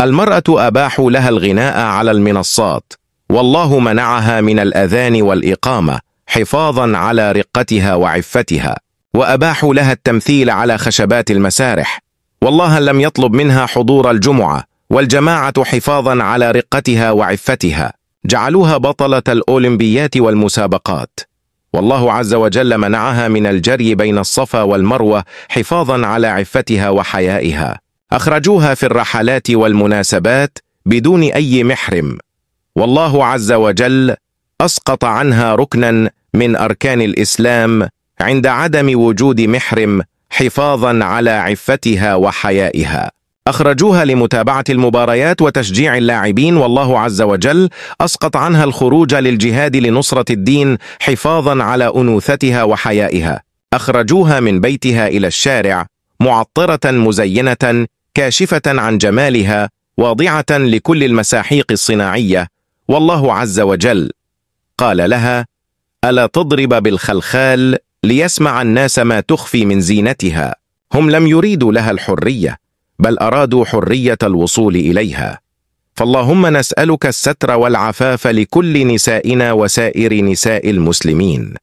المرأة أباحوا لها الغناء على المنصات والله منعها من الأذان والإقامة حفاظا على رقتها وعفتها وأباحوا لها التمثيل على خشبات المسارح والله لم يطلب منها حضور الجمعة والجماعة حفاظا على رقتها وعفتها جعلوها بطلة الأولمبيات والمسابقات والله عز وجل منعها من الجري بين الصفا والمروة حفاظا على عفتها وحيائها أخرجوها في الرحلات والمناسبات بدون أي محرم والله عز وجل أسقط عنها ركنا من أركان الإسلام عند عدم وجود محرم حفاظا على عفتها وحيائها أخرجوها لمتابعة المباريات وتشجيع اللاعبين والله عز وجل أسقط عنها الخروج للجهاد لنصرة الدين حفاظا على أنوثتها وحيائها أخرجوها من بيتها إلى الشارع معطرة مزينة كاشفة عن جمالها واضعة لكل المساحيق الصناعية والله عز وجل قال لها ألا تضرب بالخلخال ليسمع الناس ما تخفي من زينتها هم لم يريدوا لها الحرية بل أرادوا حرية الوصول إليها فاللهم نسألك الستر والعفاف لكل نسائنا وسائر نساء المسلمين